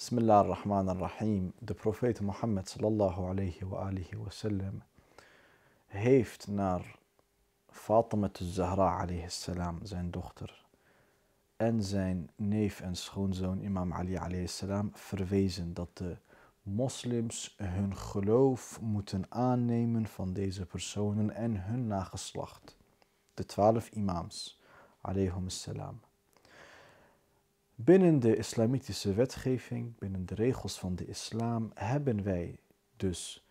Bismillah ar-Rahman ar-Rahim. De profeet Mohammed sallallahu alayhi wa alihi sallam) heeft naar Fatima al-Zahra alayhi salam, zijn dochter, en zijn neef en schoonzoon imam Ali alayhi salam verwezen dat de moslims hun geloof moeten aannemen van deze personen en hun nageslacht. De twaalf imams alayhum salam. Binnen de islamitische wetgeving, binnen de regels van de islam, hebben wij dus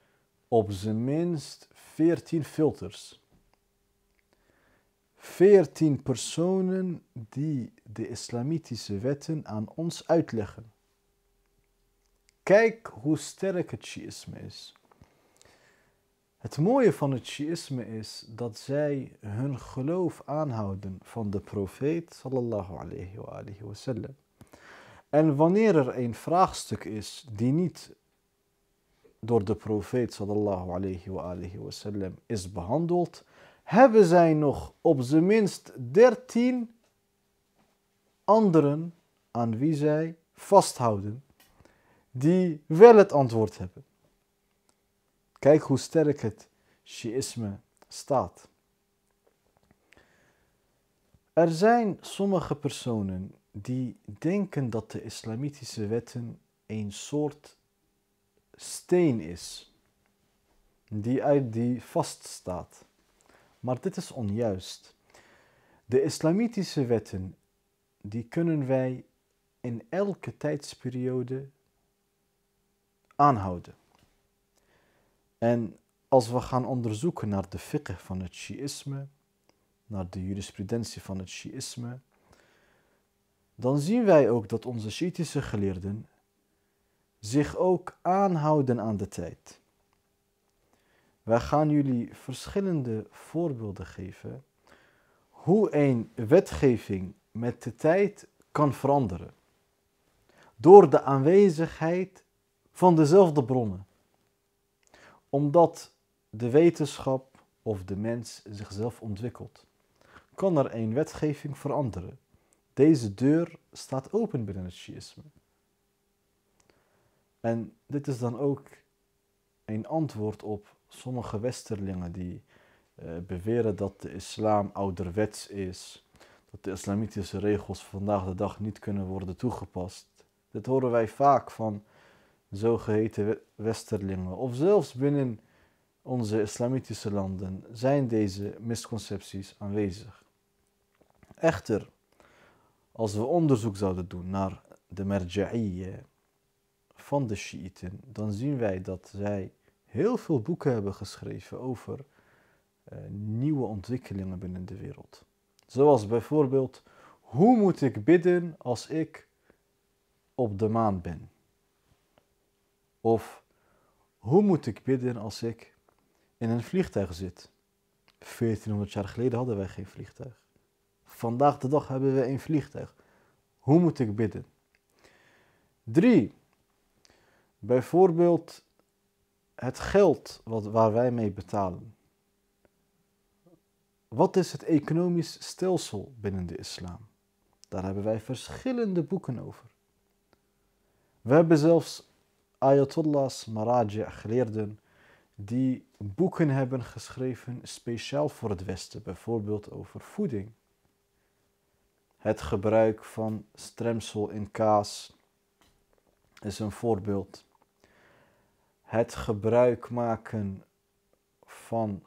op zijn minst 14 filters. 14 personen die de islamitische wetten aan ons uitleggen. Kijk hoe sterk het Shiïsme is. Het mooie van het Shiïsme is dat zij hun geloof aanhouden van de profeet sallallahu alayhi wa en wanneer er een vraagstuk is die niet door de profeet sallallahu alayhi wa, wa sallam, is behandeld, hebben zij nog op zijn minst dertien anderen aan wie zij vasthouden, die wel het antwoord hebben. Kijk hoe sterk het Shiïsme staat. Er zijn sommige personen die denken dat de islamitische wetten een soort steen is, die uit die vaststaat. Maar dit is onjuist. De islamitische wetten, die kunnen wij in elke tijdsperiode aanhouden. En als we gaan onderzoeken naar de fiqh van het Shiïsme, naar de jurisprudentie van het Shiïsme, dan zien wij ook dat onze Shiitische geleerden zich ook aanhouden aan de tijd. Wij gaan jullie verschillende voorbeelden geven hoe een wetgeving met de tijd kan veranderen door de aanwezigheid van dezelfde bronnen. Omdat de wetenschap of de mens zichzelf ontwikkelt, kan er een wetgeving veranderen deze deur staat open binnen het Shiïsme. En dit is dan ook een antwoord op sommige Westerlingen die eh, beweren dat de islam ouderwets is, dat de islamitische regels vandaag de dag niet kunnen worden toegepast. Dit horen wij vaak van zogeheten Westerlingen. Of zelfs binnen onze islamitische landen zijn deze misconcepties aanwezig. Echter, als we onderzoek zouden doen naar de merja'iyye van de Shiiten, dan zien wij dat zij heel veel boeken hebben geschreven over eh, nieuwe ontwikkelingen binnen de wereld. Zoals bijvoorbeeld, hoe moet ik bidden als ik op de maan ben? Of, hoe moet ik bidden als ik in een vliegtuig zit? 1400 jaar geleden hadden wij geen vliegtuig. Vandaag de dag hebben we een vliegtuig. Hoe moet ik bidden? Drie, bijvoorbeeld het geld wat, waar wij mee betalen. Wat is het economisch stelsel binnen de islam? Daar hebben wij verschillende boeken over. We hebben zelfs Ayatollahs, Maraji, geleerden die boeken hebben geschreven speciaal voor het Westen, bijvoorbeeld over voeding. Het gebruik van stremsel in kaas is een voorbeeld. Het gebruik maken van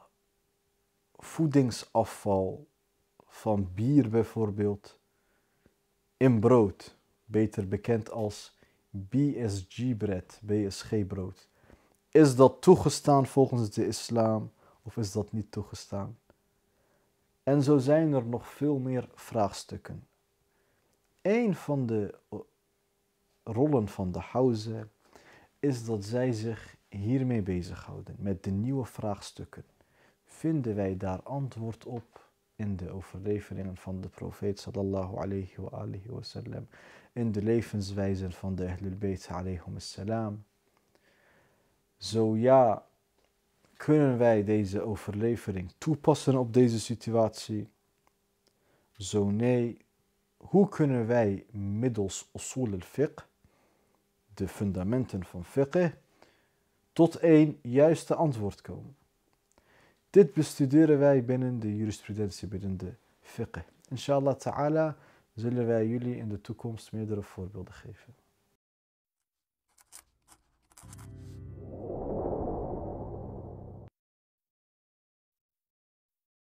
voedingsafval, van bier bijvoorbeeld, in brood, beter bekend als BSG-bread, BSG-brood. Is dat toegestaan volgens de islam of is dat niet toegestaan? En zo zijn er nog veel meer vraagstukken. Een van de eh, rollen van de Hauze is dat zij zich hiermee bezighouden, met de nieuwe vraagstukken. Vinden wij daar antwoord op in de overleveringen van de profeet sallallahu alayhi wa alihi wasallam, in de levenswijzen van de Ahlul Bayt alayhum Zo ja, kunnen wij deze overlevering toepassen op deze situatie? Zo nee, hoe kunnen wij middels usul al-fiqh, de fundamenten van fiqh, tot één juiste antwoord komen? Dit bestuderen wij binnen de jurisprudentie, binnen de fiqh. Inshallah ta'ala zullen wij jullie in de toekomst meerdere voorbeelden geven.